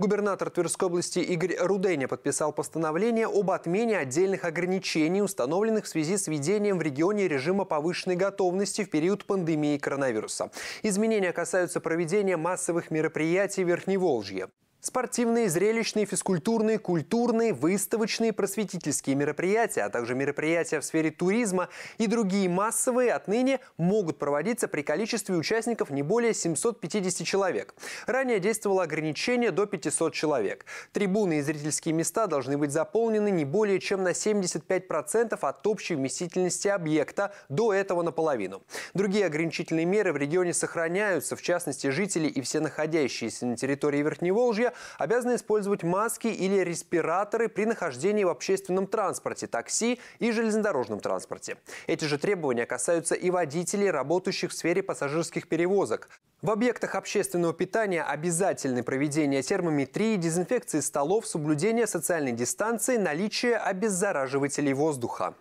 Губернатор Тверской области Игорь Руденя подписал постановление об отмене отдельных ограничений, установленных в связи с введением в регионе режима повышенной готовности в период пандемии коронавируса. Изменения касаются проведения массовых мероприятий в Верхневолжье. Спортивные, зрелищные, физкультурные, культурные, выставочные, просветительские мероприятия, а также мероприятия в сфере туризма и другие массовые отныне могут проводиться при количестве участников не более 750 человек. Ранее действовало ограничение до 500 человек. Трибуны и зрительские места должны быть заполнены не более чем на 75% от общей вместительности объекта, до этого наполовину. Другие ограничительные меры в регионе сохраняются, в частности, жители и все находящиеся на территории Верхневолжья обязаны использовать маски или респираторы при нахождении в общественном транспорте, такси и железнодорожном транспорте. Эти же требования касаются и водителей, работающих в сфере пассажирских перевозок. В объектах общественного питания обязательны проведение термометрии, дезинфекции столов, соблюдение социальной дистанции, наличие обеззараживателей воздуха.